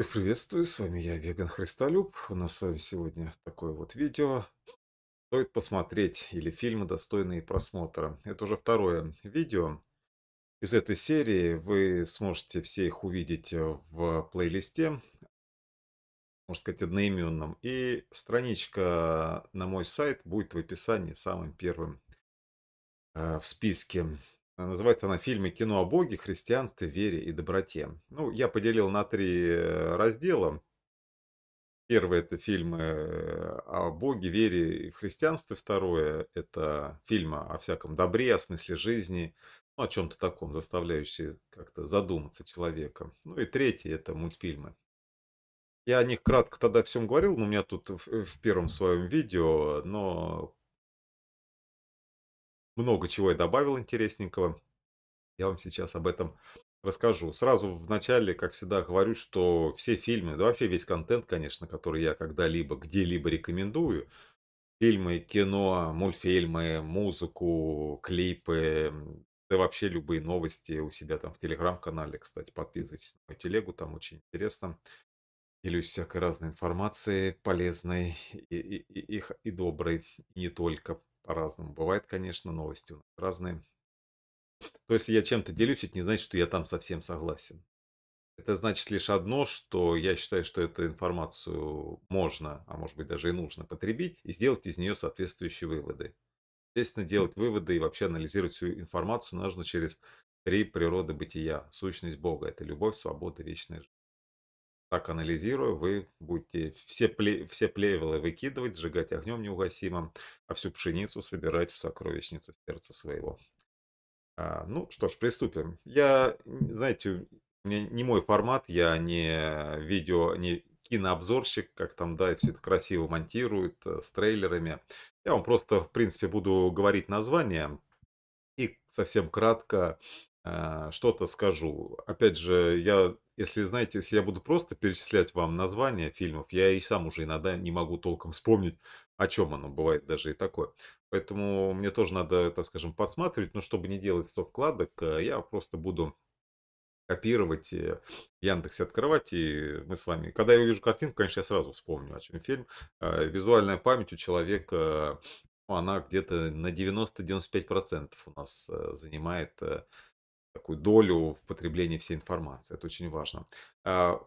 Всех э, приветствую, с вами я, Веган Христолюб. У нас с вами сегодня такое вот видео. Стоит посмотреть или фильмы, достойные просмотра. Это уже второе видео из этой серии. Вы сможете все их увидеть э, в плейлисте, можно сказать, одноименном. И страничка на мой сайт будет в описании самым первым э, в списке. Э, называется она «Фильмы кино о Боге, христианстве, вере и доброте». Ну, я поделил на три э, раздела. Первый – это фильмы э, о Боге, вере и христианстве. Второе – это фильмы о всяком добре, о смысле жизни, ну, о чем-то таком, заставляющие как-то задуматься человека. Ну и третье – это мультфильмы. Я о них кратко тогда всем говорил, но у меня тут в, в первом своем видео, но много чего я добавил интересненького. Я вам сейчас об этом расскажу. Сразу в начале, как всегда, говорю, что все фильмы, да вообще весь контент, конечно, который я когда-либо, где-либо рекомендую, фильмы, кино, мультфильмы, музыку, клипы, да вообще любые новости у себя там в телеграм-канале, кстати, подписывайтесь на мою телегу, там очень интересно. Делюсь всякой разной информацией, полезной и, и, и, и доброй, и не только по-разному. Бывает, конечно, новости у нас разные. То если я чем-то делюсь, это не значит, что я там совсем согласен. Это значит лишь одно, что я считаю, что эту информацию можно, а может быть даже и нужно потребить и сделать из нее соответствующие выводы. Естественно, делать выводы и вообще анализировать всю информацию нужно через три природы бытия. Сущность Бога – это любовь, свобода, вечная жизнь так анализируя, вы будете все, пле, все плевелы выкидывать, сжигать огнем неугасимым, а всю пшеницу собирать в сокровищнице сердца своего. А, ну что ж, приступим. Я, знаете, у не мой формат, я не видео, не кинообзорщик, как там, да, все это красиво монтируют э, с трейлерами. Я вам просто, в принципе, буду говорить название и совсем кратко а, что-то скажу. Опять же, я, если знаете, если я буду просто перечислять вам названия фильмов, я и сам уже иногда не могу толком вспомнить, о чем оно бывает даже и такое. Поэтому мне тоже надо, так скажем, подсматривать, но чтобы не делать 100 вкладок, э, я просто буду копировать, э, в открывать, и мы с вами... Когда я увижу картинку, конечно, я сразу вспомню, о чем фильм. А, визуальная память у человека, она где-то на 90-95% у нас э, занимает э, такую долю в потреблении всей информации. Это очень важно. А,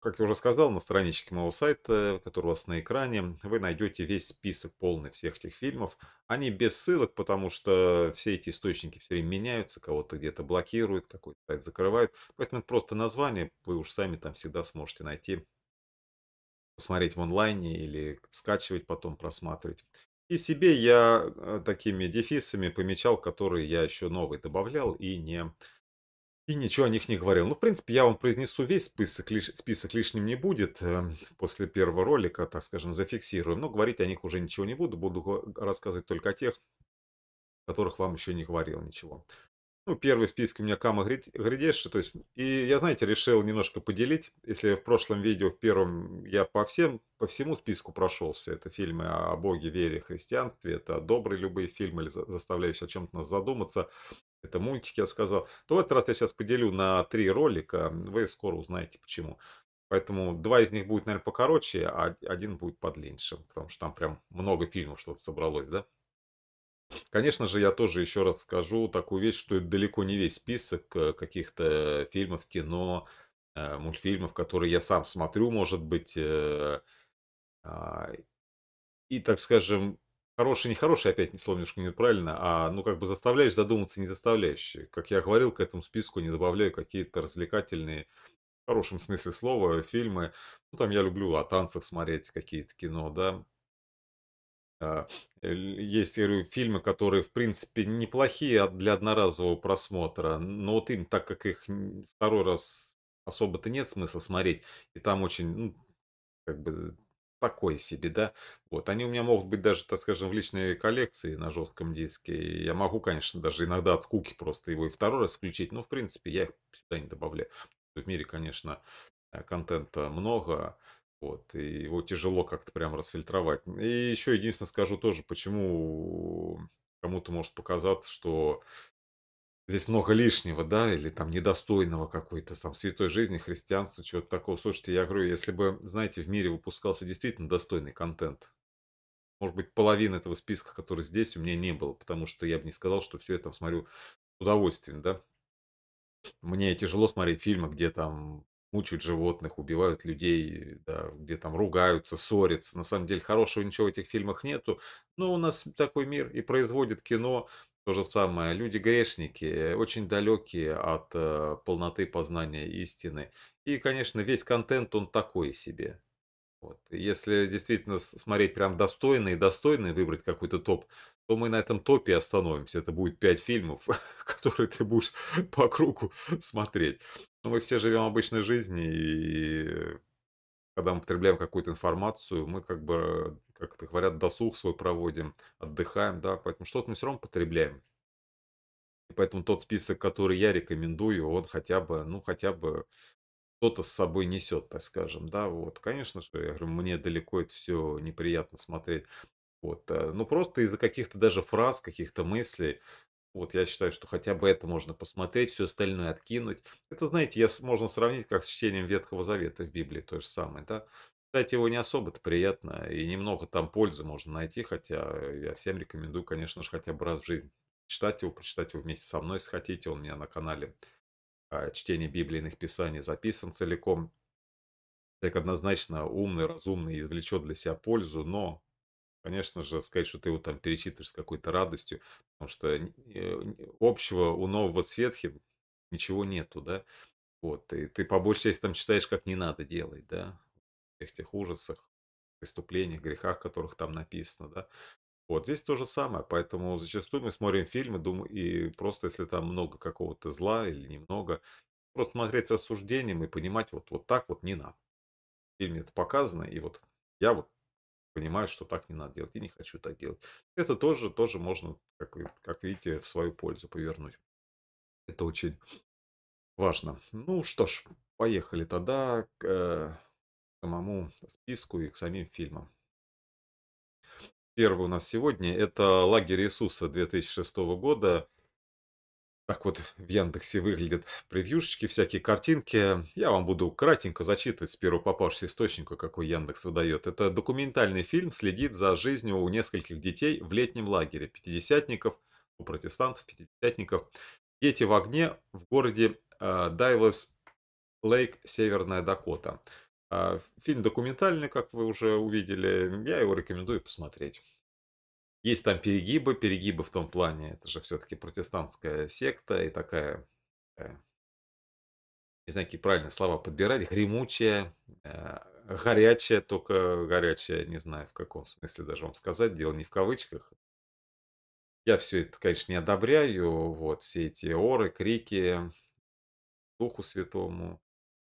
как я уже сказал, на страничке моего сайта, который у вас на экране, вы найдете весь список полный всех этих фильмов. Они без ссылок, потому что все эти источники все время меняются, кого-то где-то блокируют, какой-то сайт закрывают. Поэтому это просто название, вы уж сами там всегда сможете найти, посмотреть в онлайне или скачивать потом, просматривать. И себе я э, такими дефисами помечал, которые я еще новые добавлял и не и ничего о них не говорил. Ну, в принципе, я вам произнесу весь список, лиш, список лишним не будет. Э, после первого ролика, так скажем, зафиксируем. Но говорить о них уже ничего не буду. Буду рассказывать только о тех, о которых вам еще не говорил ничего ну, первый список у меня Кама Гридеши, то есть, и я, знаете, решил немножко поделить, если в прошлом видео, в первом, я по всем, по всему списку прошелся, это фильмы о Боге, вере, христианстве, это добрые любые фильмы, заставляющие о чем-то нас задуматься, это мультики, я сказал, то в этот раз я сейчас поделю на три ролика, вы скоро узнаете почему. Поэтому два из них будет, наверное, покороче, а один будет подлиннее, потому что там прям много фильмов что-то собралось, да? Конечно же, я тоже еще раз скажу такую вещь, что это далеко не весь список э, каких-то фильмов, кино, э, мультфильмов, которые я сам смотрю, может быть, э, а, и, так скажем, хороший, нехороший, опять не слово немножко неправильно, а ну как бы заставляешь задуматься, не заставляющий. Как я говорил, к этому списку не добавляю какие-то развлекательные, в хорошем смысле слова, фильмы. Ну там я люблю о танцах смотреть какие-то кино, да, а, есть говорю, фильмы, которые, в принципе, неплохие для одноразового просмотра, но вот им, так как их второй раз особо-то нет смысла смотреть, и там очень, ну, как бы, такое себе, да. Вот, они у меня могут быть даже, так скажем, в личной коллекции на жестком диске. Я могу, конечно, даже иногда от куки просто его и второй раз включить, но, в принципе, я их сюда не добавляю. В мире, конечно, э, контента много, вот, и его тяжело как-то прям расфильтровать. И еще единственное скажу тоже, почему кому-то может показаться, что здесь много лишнего, да, или там недостойного какой-то там святой жизни, христианства, чего-то такого. Слушайте, я говорю, если бы, знаете, в мире выпускался действительно достойный контент, может быть, половина этого списка, который здесь, у меня не было, потому что я бы не сказал, что все это смотрю с удовольствием, да. Мне тяжело смотреть фильмы, где там мучают животных, убивают людей, да, где там ругаются, ссорятся. На самом деле хорошего ничего в этих фильмах нету, но у нас такой мир и производит кино. То же самое, люди грешники, очень далекие от э, полноты познания истины. И, конечно, весь контент, он такой себе. Вот. Если действительно смотреть прям достойно и достойно выбрать какой-то топ, то мы на этом топе остановимся. Это будет пять фильмов, которые ты будешь по кругу смотреть. Ну мы все живем обычной жизнью, и когда мы потребляем какую-то информацию, мы как бы, как это говорят, досуг свой проводим, отдыхаем, да, поэтому что-то мы все равно потребляем. И поэтому тот список, который я рекомендую, он хотя бы, ну, хотя бы кто-то с собой несет, так скажем, да, вот, конечно же, я говорю, мне далеко это все неприятно смотреть, вот, ну, просто из-за каких-то даже фраз, каких-то мыслей, вот я считаю, что хотя бы это можно посмотреть, все остальное откинуть. Это, знаете, я, можно сравнить как с чтением Ветхого Завета в Библии, то же самое, да. Кстати, его не особо-то приятно, и немного там пользы можно найти, хотя я всем рекомендую, конечно же, хотя бы раз в жизни читать его, прочитать его вместе со мной, если хотите. Он у меня на канале а, «Чтение библейных писаний» записан целиком. Так однозначно умный, разумный извлечет для себя пользу, но конечно же, сказать, что ты его там перечитываешь с какой-то радостью, потому что э, общего у нового Светхи ничего нету, да. Вот, и ты по большей части там читаешь, как не надо делать, да, всех тех ужасах, преступлениях, грехах, которых там написано, да. Вот здесь то же самое, поэтому зачастую мы смотрим фильмы, думаю, и просто если там много какого-то зла или немного, просто смотреть с осуждением и понимать, вот, вот так вот не надо. В фильме это показано, и вот я вот понимаю, что так не надо делать, и не хочу так делать. Это тоже, тоже можно, как, как видите, в свою пользу повернуть. Это очень важно. Ну что ж, поехали тогда к э, самому списку и к самим фильмам. Первый у нас сегодня это «Лагерь Иисуса» 2006 года. Так вот в Яндексе выглядят превьюшечки, всякие картинки. Я вам буду кратенько зачитывать с первого попавшегося источника, какой Яндекс выдает. Это документальный фильм следит за жизнью у нескольких детей в летнем лагере. Пятидесятников, у протестантов, пятидесятников. Дети в огне в городе э, Лейк, Северная Дакота. А, фильм документальный, как вы уже увидели. Я его рекомендую посмотреть. Есть там перегибы, перегибы в том плане, это же все-таки протестантская секта и такая, э, не знаю, какие правильные слова подбирать, гремучая, э, горячая, только горячая, не знаю в каком смысле даже вам сказать, дело не в кавычках. Я все это, конечно, не одобряю, вот, все эти оры, крики Духу Святому.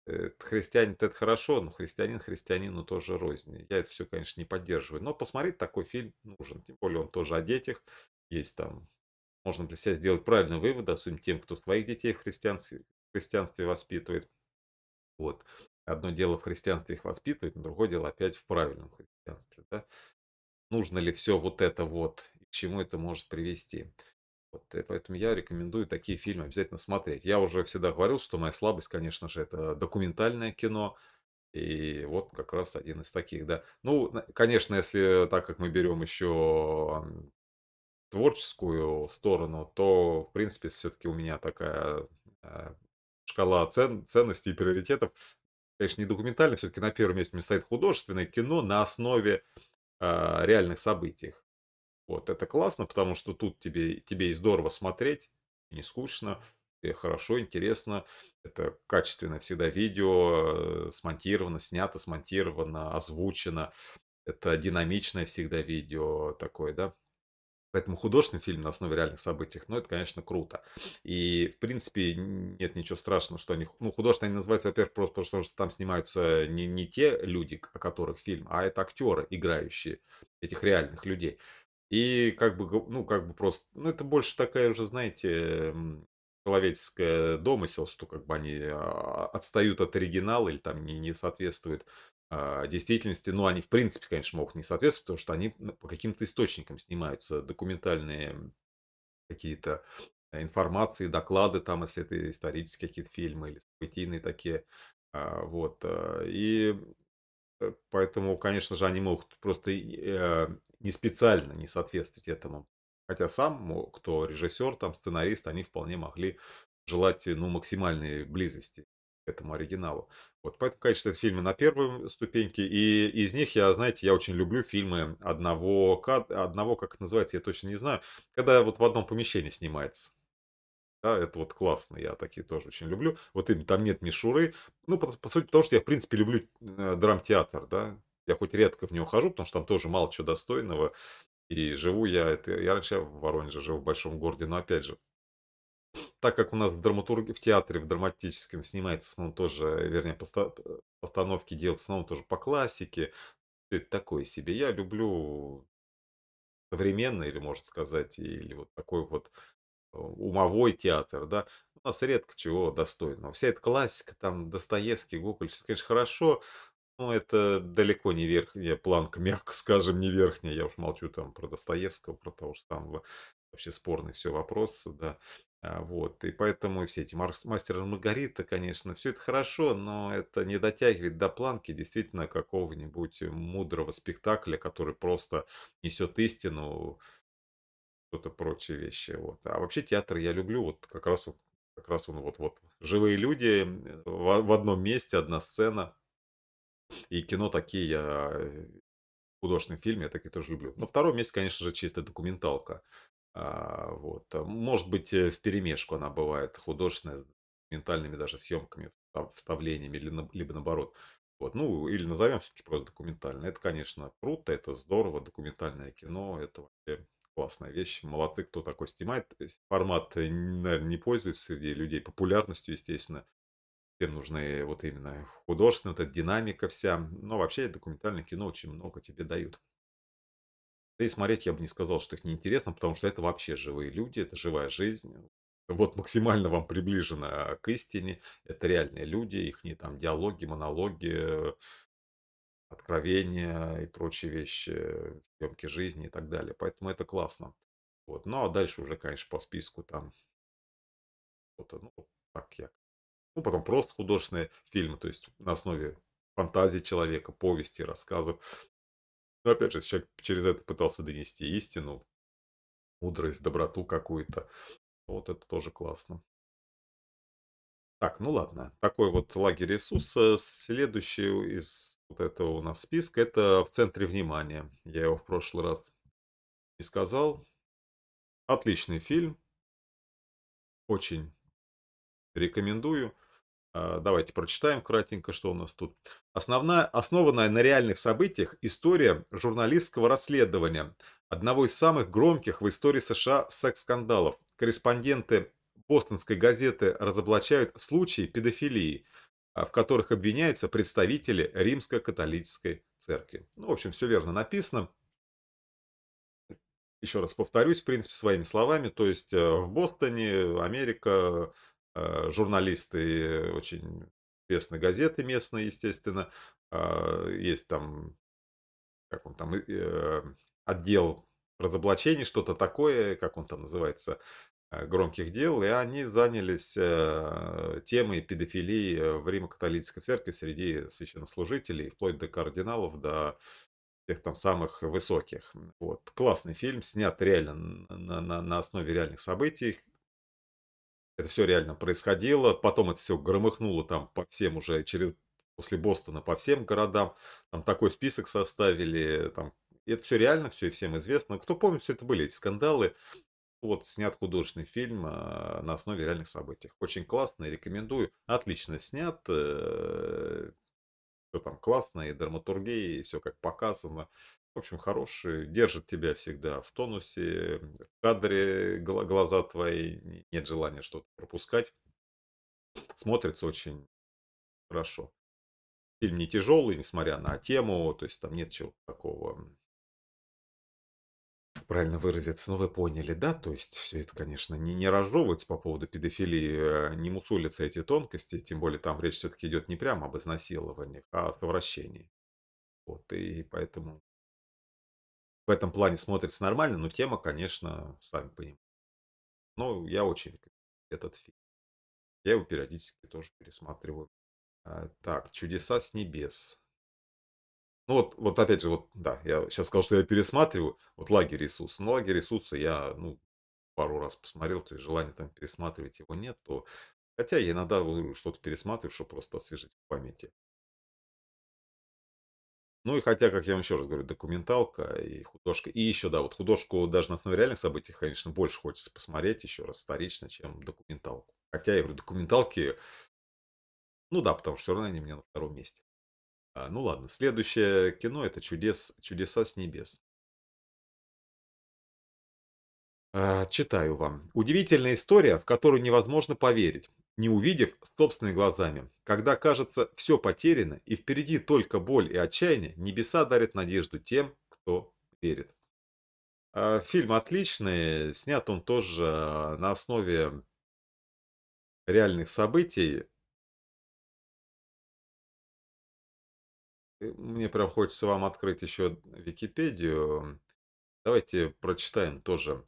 Э, христианин это хорошо, но христианин христианину тоже рознь. Я это все, конечно, не поддерживаю. Но посмотреть такой фильм нужен. Тем более он тоже о детях. Есть там... Можно для себя сделать правильные выводы, особенно тем, кто своих детей в христианстве, в христианстве воспитывает. Вот. Одно дело в христианстве их воспитывать, но другое дело опять в правильном христианстве. Да? Нужно ли все вот это вот, и к чему это может привести? Вот, и э, поэтому я рекомендую такие фильмы обязательно смотреть. Я уже всегда говорил, что моя слабость, конечно же, это документальное кино. И вот как раз один из таких, да. Ну, конечно, если так как мы берем еще творческую сторону, то, в принципе, все-таки у меня такая э, шкала цен, ценностей и приоритетов. Конечно, не документально, все-таки на первом месте у меня стоит художественное кино на основе э, реальных событий. Вот это классно, потому что тут тебе, тебе и здорово смотреть, не скучно, и хорошо, интересно. Это качественно всегда видео, э, смонтировано, снято, смонтировано, озвучено. Это динамичное всегда видео такое, да. Поэтому художественный фильм на основе реальных событий, ну, это, конечно, круто. И, в принципе, нет ничего страшного, что они... Ну, художественные они называются, во-первых, просто потому, что там снимаются не, не те люди, о которых фильм, а это актеры, играющие этих реальных людей. И как бы, ну, как бы просто, ну, это больше такая уже, знаете, человеческая домысел, что как бы они а, отстают от оригинала или там не, не соответствуют а, действительности. Ну, они, в принципе, конечно, могут не соответствовать, потому что они ну, по каким-то источникам снимаются, документальные какие-то э, информации, доклады, там, если это исторические какие-то фильмы или событийные такие. А, вот. Э, и Э, поэтому, конечно же, они могут просто э, не специально не соответствовать этому. Хотя сам, кто режиссер, там, сценарист, они вполне могли желать ну, максимальной близости к этому оригиналу. Вот, поэтому, конечно, это фильмы на первой ступеньке. И из них я, знаете, я очень люблю фильмы одного, одного как это называется, я точно не знаю, когда вот в одном помещении снимается. Да, это вот классно, я такие тоже очень люблю. Вот им там нет мишуры. Ну, по, по сути, потому что я, в принципе, люблю э, драмтеатр, да. Я хоть редко в него хожу, потому что там тоже мало чего достойного. И живу я, это, я раньше в Воронеже жил, в большом городе, но опять же, так как у нас в драматурге, в театре, в драматическом снимается в основном тоже, вернее, постановки делают в основном тоже по классике, это такое себе. Я люблю современное или, может сказать, или вот такой вот умовой театр, да, у нас редко чего достойного. Вся эта классика, там, Достоевский, Гоголь, все, конечно, хорошо, но это далеко не верхняя планка, мягко скажем, не верхняя. Я уж молчу там про Достоевского, про того же самого, вообще спорный все вопрос, да. А, вот, и поэтому все эти мастера мастер Маргарита, конечно, все это хорошо, но это не дотягивает до планки действительно какого-нибудь мудрого спектакля, который просто несет истину что-то прочие вещи. Вот. А вообще театр я люблю, вот как раз вот как раз он вот-вот. Живые люди в, в одном месте, одна сцена. И кино такие я э, художественный фильм, я такие тоже люблю. но втором месте, конечно же, чисто документалка. А, вот. Может быть, э, в перемешку она бывает художественная, с документальными даже съемками, вставлениями, или на- либо наоборот. Вот. Ну, или назовем все-таки просто документально. Это, конечно, круто, это здорово, документальное кино, это вообще классная вещь. Молодцы, кто такой снимает. То есть Формат, э, наверное, не пользуется среди людей популярностью, естественно. Всем нужны вот именно художественная, вот эта динамика вся. Но вообще документальное кино очень много тебе дают. Да и смотреть я бы не сказал, что их неинтересно, потому что это вообще живые люди, это живая жизнь. Вот максимально вам приближено к истине. Это реальные люди, их не там диалоги, монологи, э, откровения и прочие вещи, съемки жизни и так далее. Поэтому это классно. Вот. Ну, а дальше уже, конечно, по списку там ну, вот, ну, так я. Ну, потом просто художественные фильмы, то есть на основе фантазии человека, повести, рассказов. Но ну, опять же, человек через это пытался донести истину, мудрость, доброту какую-то. Вот это тоже классно. Так, ну ладно. Такой вот лагерь Иисуса. Следующий из вот этого у нас списка это в центре внимания. Я его в прошлый раз и сказал. Отличный фильм. Очень рекомендую. А, давайте прочитаем кратенько, что у нас тут. Основная, основанная на реальных событиях история журналистского расследования одного из самых громких в истории США секс-скандалов. Корреспонденты бостонской газеты разоблачают случаи педофилии, а, в которых обвиняются представители римско-католической церкви. Ну, в общем, все верно написано. Еще раз повторюсь, в принципе, своими словами, то есть э, в Бостоне, Америка, э, журналисты очень известны, газеты местные, естественно, а, есть там, как он там, э, отдел разоблачений, что-то такое, как он там называется, Э, громких дел, и они занялись э, темой педофилии э, в Римо-католической церкви среди священнослужителей, вплоть до кардиналов, до тех там самых высоких. Вот. Классный фильм, снят реально на, на, на основе реальных событий. Это все реально происходило. Потом это все громыхнуло там по всем уже через после Бостона по всем городам. Там такой список составили, там это все реально, все и всем известно. Кто помнит, все это были эти скандалы вот снят художественный фильм а, на основе реальных событий. Очень классно, рекомендую. Отлично снят, э, все там классно, и драматургия, и все как показано. В общем, хороший, держит тебя всегда в тонусе, в кадре глаза твои, нет желания что-то пропускать. Смотрится очень хорошо. Фильм не тяжелый, несмотря на тему, то есть там нет чего такого правильно выразиться, но ну, вы поняли, да? То есть все это, конечно, не, не разжевывать по поводу педофилии, э, не мусолятся эти тонкости, тем более там речь все-таки идет не прямо об изнасиловании, а о совращении. Вот, и поэтому в этом плане смотрится нормально, но тема, конечно, сами понимаете. Но я очень рекомендую этот фильм. Я его периодически тоже пересматриваю. А, так, «Чудеса с небес». Ну вот, вот опять же, вот, да, я сейчас сказал, что я пересматриваю, вот «Лагерь Иисуса». Ну, «Лагерь Иисуса» я, ну, пару раз посмотрел, то есть желания там пересматривать его нет, то... Хотя я иногда ну, что-то пересматриваю, чтобы просто освежить в памяти. Ну и хотя, как я вам еще раз говорю, документалка и художка. И еще, да, вот художку даже на основе реальных событий, конечно, больше хочется посмотреть еще раз вторично, чем документалку. Хотя, я говорю, документалки, ну да, потому что все равно они у меня на втором месте. А, ну ладно, следующее кино это чудес, «Чудеса с небес». А, читаю вам. Удивительная история, в которую невозможно поверить, не увидев собственными глазами. Когда кажется все потеряно и впереди только боль и отчаяние, небеса дарят надежду тем, кто верит. А, фильм отличный, снят он тоже а, на основе реальных событий. Мне прям хочется вам открыть еще Википедию. Давайте прочитаем тоже.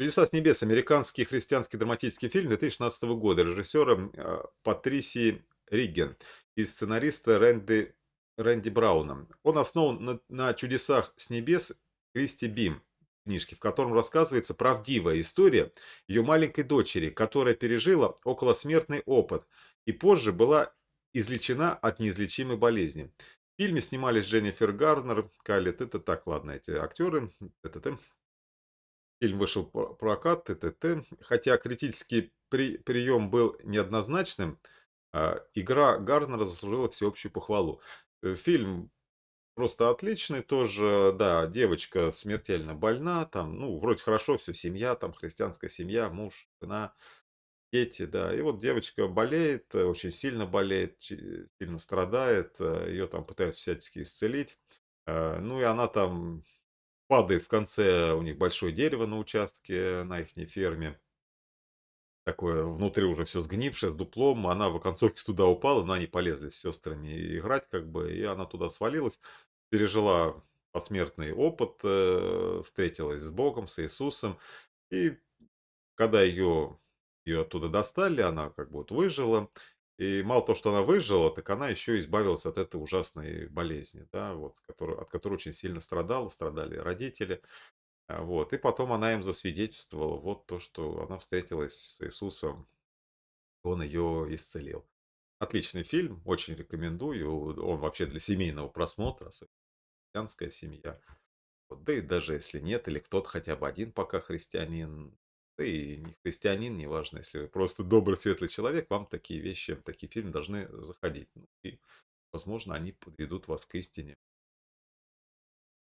«Чудеса с небес» – американский христианский драматический фильм 2016 года режиссера э, Патрисии Риген и сценариста Рэнди, Рэнди Брауна. Он основан на, на «Чудесах с небес» Кристи Бим, книжки, в котором рассказывается правдивая история ее маленькой дочери, которая пережила околосмертный опыт и позже была излечена от неизлечимой болезни. В фильме снимались Дженнифер Гарнер, Калит, это так, ладно, эти актеры, ТТТ. Фильм вышел в прокат, ТТТ. Хотя критический при, прием был неоднозначным, а, игра Гарнера заслужила всеобщую похвалу. Э, фильм просто отличный тоже, да, девочка смертельно больна, там, ну, вроде хорошо все, семья, там, христианская семья, муж, жена, дети, да. И вот девочка болеет, э, очень сильно болеет, сильно страдает, э, ее там пытаются всячески исцелить. Э, ну и она там падает в конце, у них большое дерево на участке, на их ферме, такое внутри уже все сгнившее, с дуплом, она в концовке туда упала, но они полезли с сестрами играть как бы, и она туда свалилась, пережила посмертный опыт, встретилась с Богом, с Иисусом, и когда ее ее оттуда достали, она как бы вот выжила. И мало того, что она выжила, так она еще избавилась от этой ужасной болезни, да, вот, который, от которой очень сильно страдала, страдали родители. А, вот. И потом она им засвидетельствовала вот то, что она встретилась с Иисусом, он ее исцелил. Отличный фильм, очень рекомендую. Он вообще для семейного просмотра, христианская семья. Вот, да и даже если нет, или кто-то хотя бы один пока христианин, да и не христианин, неважно, если вы просто добрый, светлый человек, вам такие вещи, такие фильмы должны заходить. Ну, и, возможно, они подведут вас к истине,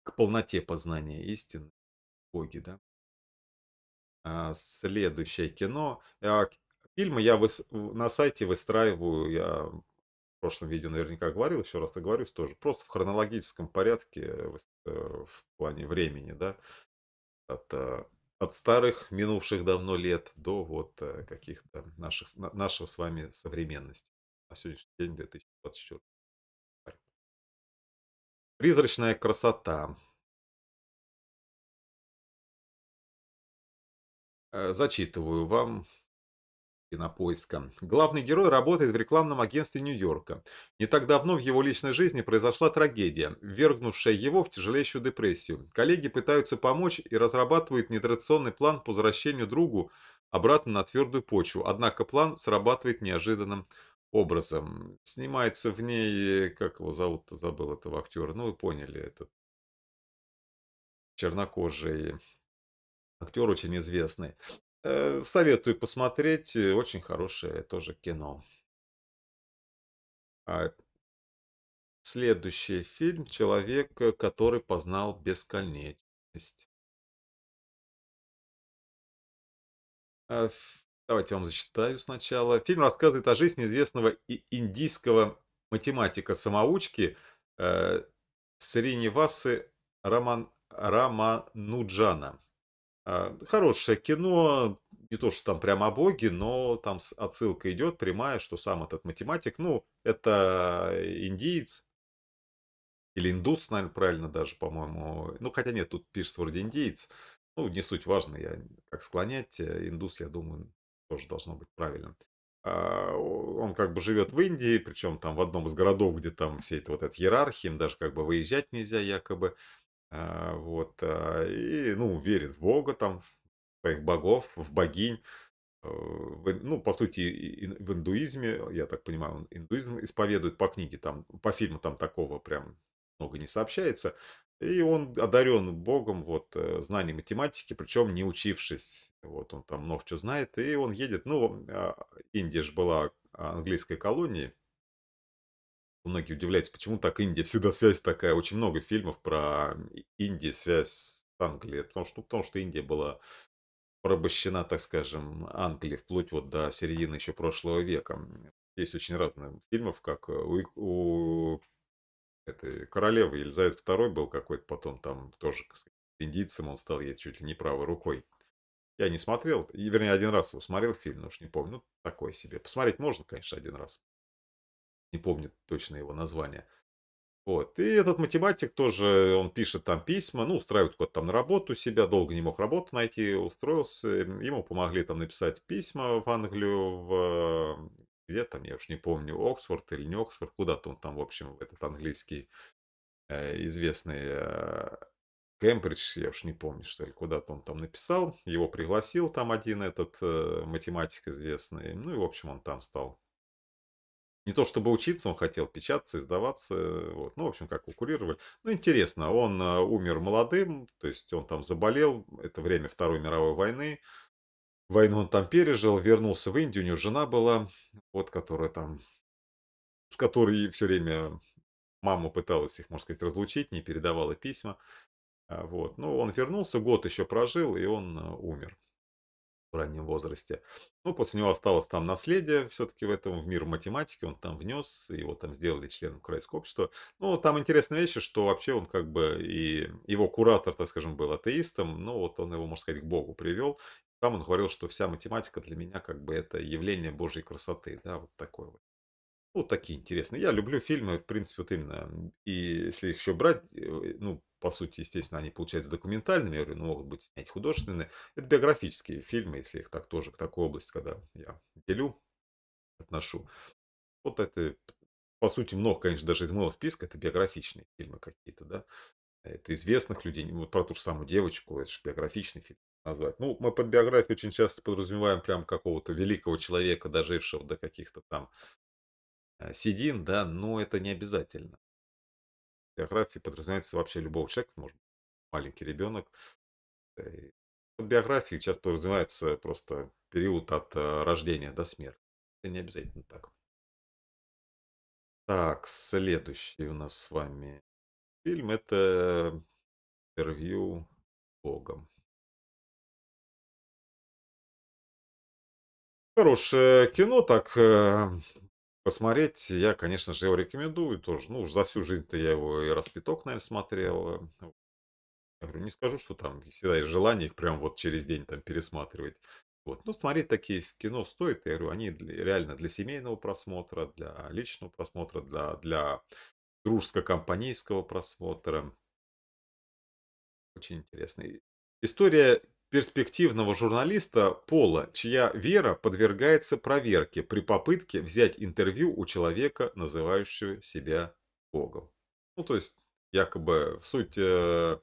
к полноте познания истины, Боги, да. А, следующее кино. А, Фильмы я выс- на сайте выстраиваю, я в прошлом видео наверняка говорил, еще раз оговорюсь тоже, просто в хронологическом порядке, э, э в плане времени, да, от э, от старых, минувших давно лет, до вот э, каких-то наших, нашего с вами современности. На сегодняшний день 2024. Призрачная красота. Э, зачитываю вам Кинопоиска. Главный герой работает в рекламном агентстве Нью-Йорка. Не так давно в его личной жизни произошла трагедия, вергнувшая его в тяжелейшую депрессию. Коллеги пытаются помочь и разрабатывают нетрадиционный план по возвращению другу обратно на твердую почву. Однако план срабатывает неожиданным образом. Снимается в ней, как его зовут-то, забыл этого актера, ну вы поняли, этот чернокожий актер очень известный. Э, советую посмотреть. Э, очень хорошее тоже кино. А следующий фильм «Человек, э, который познал бесконечность». А, давайте я вам зачитаю сначала. Фильм рассказывает о жизни известного индийского математика-самоучки Сринивасы Раман, Рамануджана. А, хорошее кино, не то, что там прямо о боге, но там отсылка идет прямая, что сам этот математик, ну, это индиец, или индус, наверное, правильно даже, по-моему. Ну, хотя нет, тут пишется вроде индиец. Ну, не суть важно, я как склонять. Э, индус, я думаю, тоже должно быть правильно. А, он как бы живет в Индии, причем там в одном из городов, где там все это вот эта иерархия, им даже как бы выезжать нельзя якобы. А, вот, а, и, ну, верит в Бога там, в своих богов, в богинь. Э, в ну, по сути, в индуизме, я так понимаю, он индуизм исповедует по книге, там, по фильму там такого прям много не сообщается. И он одарен Богом вот, э, знанием математики, причем не учившись. Вот он там много чего знает. И он едет, ну, а, Индия же была английской колонией, многие удивляются, почему так Индия, всегда связь такая, очень много фильмов про Индию, связь с Англией, потому что, ну, потому что Индия была порабощена, так скажем, Англией вплоть вот до середины еще прошлого века. Есть очень разные фильмов, как э, у, у этой королевы Елизавет II был какой-то потом там тоже сказать, индийцем, он стал ей чуть ли не правой рукой. Я не смотрел, вернее, один раз его смотрел фильм, уж не помню, ну, такой себе. Посмотреть можно, конечно, один раз не помню точно его название. Вот. И этот математик тоже, он пишет там письма, ну, устраивает куда-то там на работу себя, долго не мог работу найти, устроился. Ему помогли там написать письма в Англию, в где там, я уж не помню, Оксфорд или не Оксфорд, куда-то он там, в общем, в этот английский э, известный э, Кембридж, я уж не помню, что ли, куда-то он там написал. Его пригласил там один этот э, математик известный. Ну и, в общем, он там стал не то чтобы учиться, он хотел печататься, издаваться, э, вот. ну, в общем, как укурировали. Ну, интересно, он э, умер молодым, то есть он там заболел, это время Второй мировой войны, войну он там пережил, вернулся в Индию, у него жена была, вот, которая там, с которой все время мама пыталась их, можно сказать, разлучить, не передавала письма, а, вот, ну, он вернулся, год еще прожил, и он э, умер раннем возрасте. Ну, после него осталось там наследие все-таки в этом, в мир математики, он там внес, его там сделали членом Крайского общества. Ну, там интересная вещь, что вообще он как бы и его куратор, так скажем, был атеистом, но вот он его, можно сказать, к Богу привел. Там он говорил, что вся математика для меня как бы это явление Божьей красоты, да, вот такое вот. Ну, такие интересные. Я люблю фильмы, в принципе, вот именно, и если их еще брать, э, ну, по сути, естественно, они получаются документальными, я говорю, ну, могут быть снять художественные. Это биографические фильмы, если их так тоже к такой области, когда я делю, отношу. Вот это, по сути, много, конечно, даже из моего списка, это биографичные фильмы какие-то, да. Это известных людей, вот про ту же самую девочку, это же биографичный фильм назвать. Ну, мы под биографией очень часто подразумеваем прям какого-то великого человека, дожившего до каких-то там э, сидин да, но это не обязательно биографии подразумевается вообще любого человека, может быть, маленький ребенок. Под э, биографией часто подразумевается просто период от э, рождения до смерти. Это не обязательно так. Так, следующий у нас с вами фильм это интервью Богом. Хорошее кино, так э, Посмотреть я, конечно же, его рекомендую тоже. Ну, уж за всю жизнь-то я его и распиток пяток, наверное, смотрел. Я говорю, не скажу, что там всегда есть желание их прям вот через день там пересматривать. Вот. Ну, смотреть такие в кино стоит, я говорю, они для- реально для семейного просмотра, для личного просмотра, для, для дружеско-компанейского просмотра. Очень интересно. История перспективного журналиста Пола, чья вера подвергается проверке при попытке взять интервью у человека, называющего себя Богом. Ну, то есть, якобы суть, э,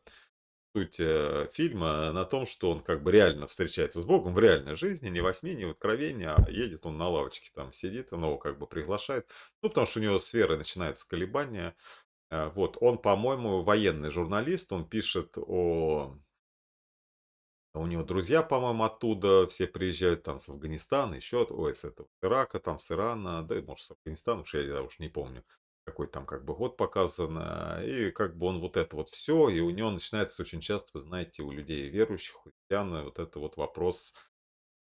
суть э, фильма на том, что он как бы реально встречается с Богом в реальной жизни, не во сне, не в откровении, а едет он на лавочке, там сидит, он его как бы приглашает. Ну, потому что у него сферы начинаются колебания. Э, вот, он, по-моему, военный журналист, он пишет о а у него друзья, по-моему, оттуда все приезжают там с Афганистана, еще, от- ой, с этого, с Ирака, там, с Ирана, да, и, может, с Афганистана, уж я, я уж не помню, какой там как бы год показан. А, и как бы он вот это вот все, и у него начинается очень часто, вы знаете, у людей верующих, христиан, вот это вот вопрос,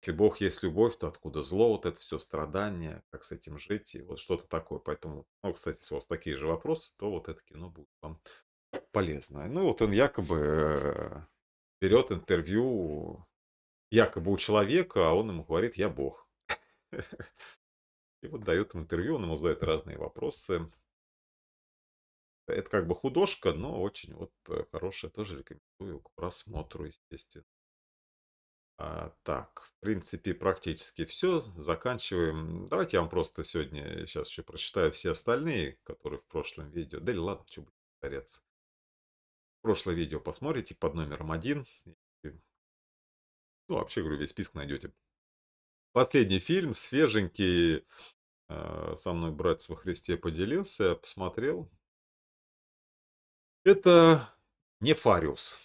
если Бог есть любовь, то откуда зло, вот это все страдания, как с этим жить, и вот что-то такое. Поэтому, ну, кстати, если у вас такие же вопросы, то вот это кино будет вам полезное Ну, вот он якобы э, берет интервью якобы у человека, а он ему говорит, я бог. И вот дает интервью, он ему задает разные вопросы. Это как бы художка, но очень вот э, хорошая. Тоже рекомендую к просмотру, естественно. А, так, в принципе, практически все. Заканчиваем. Давайте я вам просто сегодня, сейчас э, еще прочитаю все остальные, которые в прошлом видео. Да или ладно, что будет повторяться прошлое видео посмотрите под номером 1. Э, ну, вообще, говорю, весь список найдете. Последний фильм, свеженький, э, со мной братец во Христе поделился, посмотрел. Это не Фариус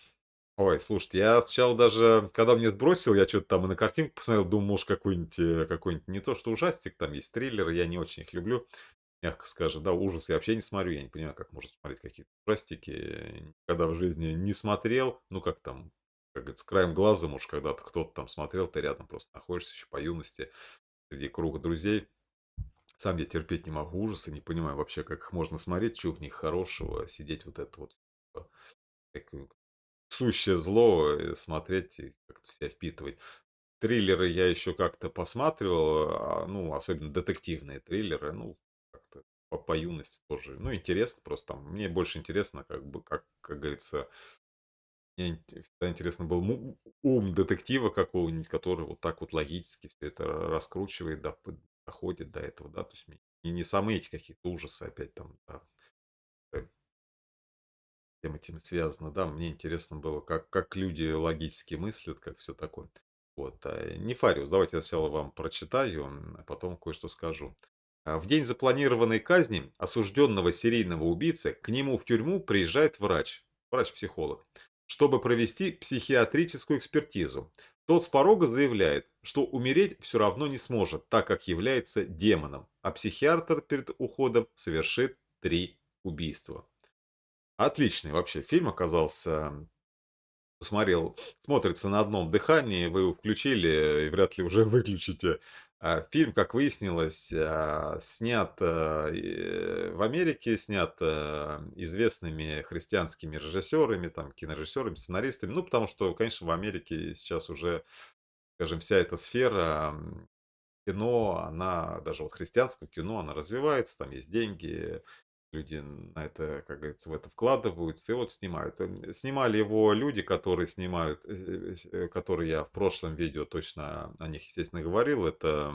Ой, слушайте, я сначала даже, когда мне сбросил, я что-то там и на картинку посмотрел, думал, может, какой-нибудь, э, какой-нибудь не то, что ужастик, там есть триллер я не очень их люблю мягко скажем, да, ужас я вообще не смотрю, я не понимаю, как можно смотреть какие-то ужастики, Когда в жизни не смотрел, ну, как там, как говорится, краем глаза, может, когда-то кто-то там смотрел, ты рядом просто находишься еще по юности, среди круга друзей, сам я терпеть не могу ужасы, не понимаю вообще, как их можно смотреть, что в них хорошего, сидеть вот это вот э, как, сущее зло, э, смотреть и как-то себя впитывать. Триллеры я еще как-то посматривал, а, ну, особенно детективные триллеры, ну, по, по юности тоже. Ну, интересно просто. Там, мне больше интересно, как бы, как, как говорится, мне всегда интересно был ум детектива какого-нибудь, который вот так вот логически все это раскручивает, доходит до этого, да, то есть не, не самые эти какие-то ужасы опять там, да, э, всем этим связано, да, мне интересно было, как, как люди логически мыслят, как все такое. Вот, э, Нефариус, давайте я сначала вам прочитаю, а потом кое-что скажу. А в день запланированной казни осужденного серийного убийцы к нему в тюрьму приезжает врач, врач-психолог, чтобы провести психиатрическую экспертизу. Тот с порога заявляет, что умереть все равно не сможет, так как является демоном, а психиатр перед уходом совершит три убийства. Отличный вообще фильм оказался. Посмотрел, смотрится на одном дыхании, вы его включили и вряд ли уже выключите. А, фильм, как выяснилось, а, снят а, в Америке, снят известными христианскими режиссерами, там, кинорежиссерами, сценаристами. Ну, потому что, конечно, в Америке сейчас уже, скажем, вся эта сфера кино, она, даже вот христианское кино, она развивается, там есть деньги, люди на это, как говорится, в это вкладываются и вот снимают. Эм, снимали его люди, которые снимают, э, э, которые я в прошлом видео точно о них, естественно, говорил. Это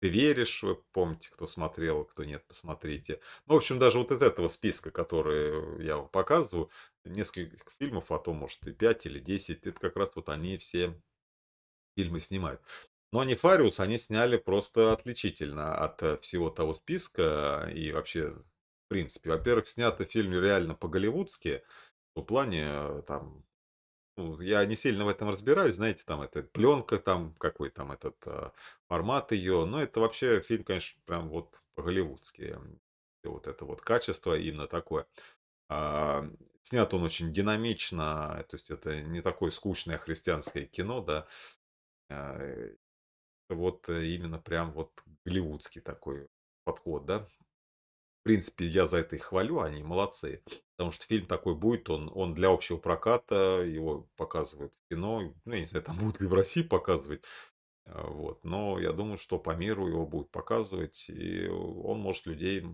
ты веришь, вы помните, кто смотрел, кто нет, посмотрите. Ну, в общем, даже вот из этого списка, который я вам показываю, несколько фильмов, а то, может, и 5 или 10, это как раз вот они все фильмы снимают. Но они Нефариус они сняли просто отличительно от э, всего того списка и вообще в принципе. Во-первых, снятый фильм реально по-голливудски, в плане э, там ну, я не сильно в этом разбираюсь, знаете, там эта пленка, там какой там этот э, формат ее, но это вообще фильм, конечно, прям вот голливудский, э, вот это вот качество именно такое. А, снят он очень динамично, то есть это не такое скучное христианское кино, да, а, э, вот именно прям вот голливудский такой подход, да, принципе, я за это их хвалю, они молодцы. Потому что фильм такой будет, он, он для общего проката, его показывают в кино. Ну, я не знаю, там будут ли в России показывать. А, вот. Но я думаю, что по миру его будут показывать, и он может людей...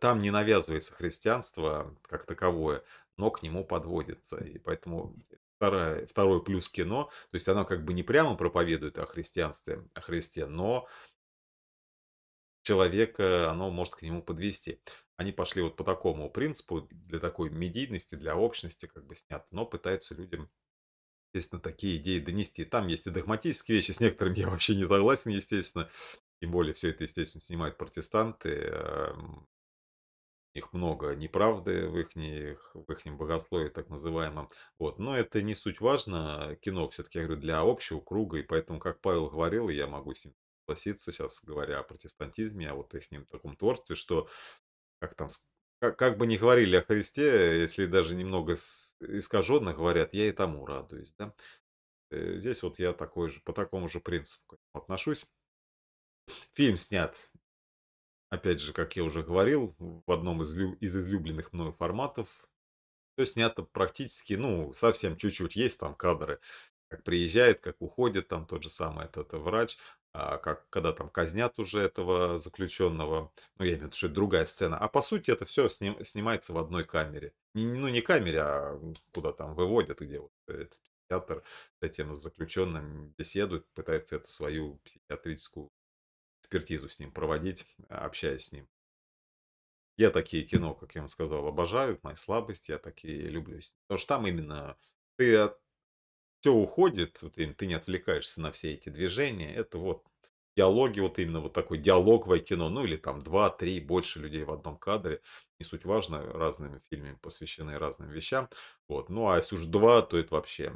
Там не навязывается христианство как таковое, но к нему подводится. И поэтому второе второй плюс кино, то есть оно как бы не прямо проповедует о христианстве, о Христе, но человека, оно может к нему подвести. Они пошли вот по такому принципу, для такой медийности, для общности как бы снято, но пытаются людям, естественно, такие идеи донести. Там есть и догматические вещи, с некоторыми я вообще не согласен, естественно. Тем более все это, естественно, снимают протестанты. Их много неправды в их, в ихнем богословии, так называемом. Вот. Но это не суть важно. Кино все-таки, я говорю, для общего круга. И поэтому, как Павел говорил, я могу с ним согласиться сейчас, говоря о протестантизме, о вот их таком творстве, что как там как, как бы ни говорили о Христе, если даже немного искаженно говорят, я и тому радуюсь, да. Э, здесь вот я такой же, по такому же принципу отношусь. Фильм снят, опять же, как я уже говорил, в одном из, из излюбленных мною форматов. Все снято практически, ну, совсем чуть-чуть есть там кадры, как приезжает, как уходит, там тот же самый этот э, врач. А, как, когда там казнят уже этого заключенного. Ну, я имею в виду, что это другая сцена. А по сути это все сним, снимается в одной камере. Не, ну, не камере, а куда там выводят, где вот э, этот психиатр с этим заключенным беседует, пытается эту свою психиатрическую экспертизу с ним проводить, общаясь с ним. Я такие кино, как я вам сказал, обожаю, моя слабость, я такие люблю. Потому что там именно ты все уходит, вот, ты не отвлекаешься на все эти движения, это вот диалоги, вот именно вот такой диалоговое кино, ну или там два, три, больше людей в одном кадре, не суть важно, разными фильмами посвящены разным вещам, вот, ну а если уж два, то это вообще,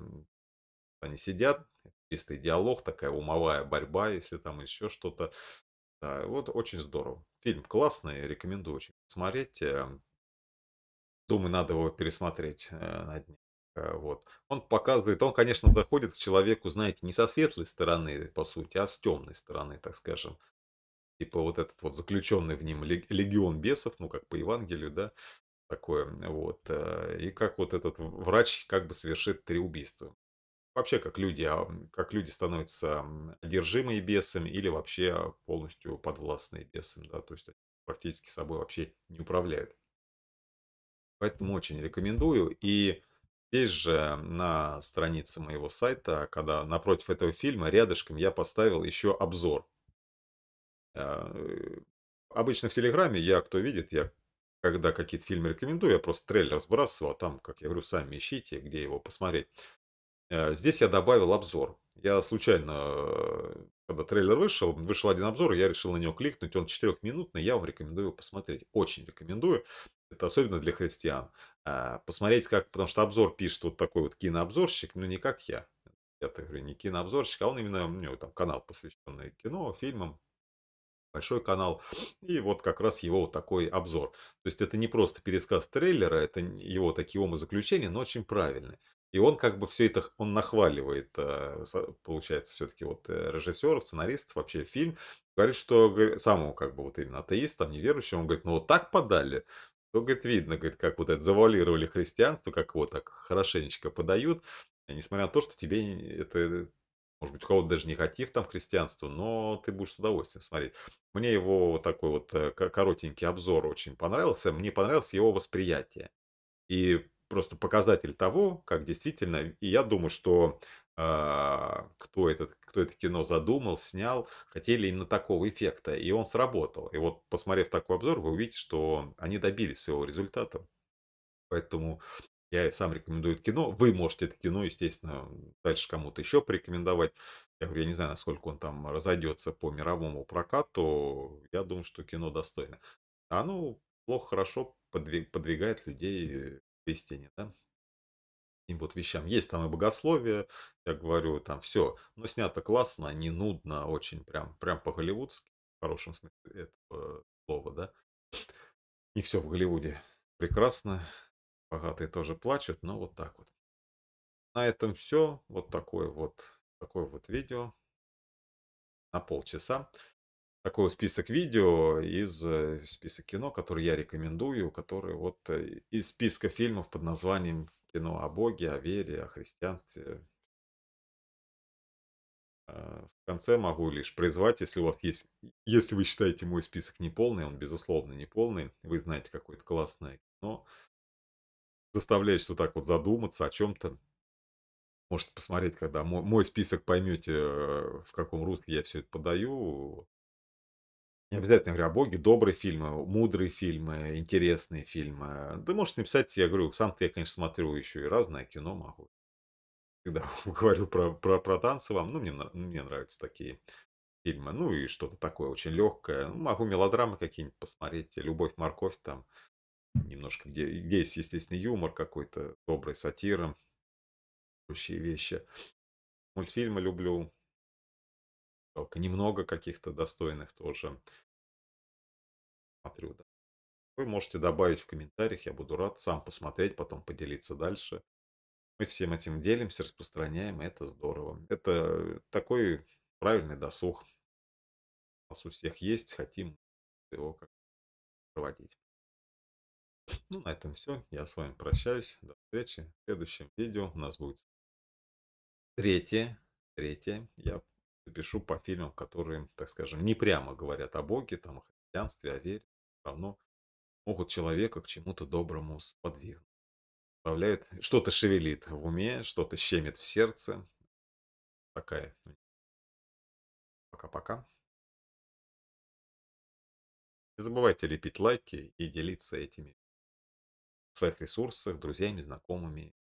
они сидят, чистый диалог, такая умовая борьба, если там еще что-то, да, вот очень здорово, фильм классный, рекомендую очень смотреть, эм, думаю, надо его пересмотреть э, на дне. Э, вот. Он показывает, он, конечно, заходит к человеку, знаете, не со светлой стороны, по сути, а с темной стороны, так скажем. Типа вот этот вот заключенный в нем легион бесов, ну, как по Евангелию, да, такое, вот. Э, и как вот этот врач как бы совершит три убийства. Вообще, как люди, а, как люди становятся одержимые бесами или вообще полностью подвластные бесам, да, то есть они практически собой вообще не управляют. Поэтому очень рекомендую. И Здесь же на странице моего сайта, когда напротив этого фильма, рядышком я поставил еще обзор. А, э, обычно в Телеграме я, кто видит, я когда какие-то фильмы рекомендую, я просто трейлер сбрасываю, а там, как я говорю, сами ищите, где его посмотреть. А, здесь я добавил обзор. Я случайно, когда трейлер вышел, вышел один обзор, я решил на него кликнуть. Он четырехминутный, я вам рекомендую его посмотреть. Очень рекомендую. Это особенно для христиан. А, посмотреть как, потому что обзор пишет вот такой вот кинообзорщик, но не как я. Я-то говорю, не кинообзорщик, а он именно, у него там канал, посвященный кино, фильмам, большой канал. И вот как раз его вот такой обзор. То есть это не просто пересказ трейлера, это его такие умозаключения, но очень правильные. И он как бы все это, он нахваливает, а, получается, все-таки вот э, режиссеров, сценаристов, вообще фильм. Говорит, что самому как бы вот именно атеистам, неверующим, он говорит, ну вот так подали, то, ну, говорит, видно, говорит, как вот это завуалировали христианство, как его так хорошенечко подают, э, несмотря на то, что тебе это, может быть, у кого-то даже не хотив там христианство, но ты будешь с удовольствием смотреть. Мне его такой вот э, коротенький обзор очень понравился, мне понравилось его восприятие. И просто показатель того, как действительно, и я думаю, что а, кто, этот, кто это кино задумал, снял, хотели именно такого эффекта. И он сработал. И вот, посмотрев такой обзор, вы увидите, что они добились своего результата. Поэтому я сам рекомендую это кино. Вы можете это кино, естественно, дальше кому-то еще порекомендовать. Я говорю, я не знаю, насколько он там разойдется по мировому прокату. Я думаю, что кино достойно. Оно а, ну, плохо, хорошо подвигает людей к э, истине, да? таким вот вещам. Есть там и богословие, я говорю, там все. Но снято классно, не нудно, очень прям, прям по-голливудски, в хорошем смысле этого слова, да. И все в Голливуде прекрасно. Богатые тоже плачут, но вот так вот. На этом все. Вот такое вот, такое вот видео на полчаса. Такой список видео из э, списка кино, которые я рекомендую, которые вот э, из списка фильмов под названием кино о Боге, о вере, о христианстве. А, в конце могу лишь призвать, если у вас есть, если вы считаете мой список неполный, он безусловно неполный, вы знаете какое-то классное кино, заставляешь вот так вот задуматься о чем-то, может посмотреть, когда мой, мой список поймете, э, в каком русле я все это подаю, не обязательно говорю о Боге, добрые фильмы, мудрые фильмы, интересные фильмы. Ты можешь написать, я говорю, сам-то я, конечно, смотрю еще и разное кино могу. Когда говорю про, про, про танцы вам, ну, мне, мне нравятся такие фильмы. Ну, и что-то такое очень легкое. Ну, могу мелодрамы какие-нибудь посмотреть, «Любовь, морковь» там, немножко, где, где есть, естественно, юмор какой-то, добрый сатира, прочие вещи. Мультфильмы люблю, только немного каких-то достойных тоже смотрю. Да. Вы можете добавить в комментариях, я буду рад сам посмотреть, потом поделиться дальше. Мы всем этим делимся, распространяем, это здорово. Это такой правильный досуг. У нас у всех есть, хотим его как проводить. Ну, на этом все. Я с вами прощаюсь. До встречи. В следующем видео у нас будет третье. Третье. Я запишу по фильмам, которые, так скажем, не прямо говорят о Боге, там, о христианстве, о вере равно могут человека к чему-то доброму сподвигнуть. Заставляют, что-то шевелит в уме, что-то щемит в сердце. Такая. Ну, пока-пока. Не забывайте лепить лайки и делиться этими в своих ресурсах, друзьями, знакомыми.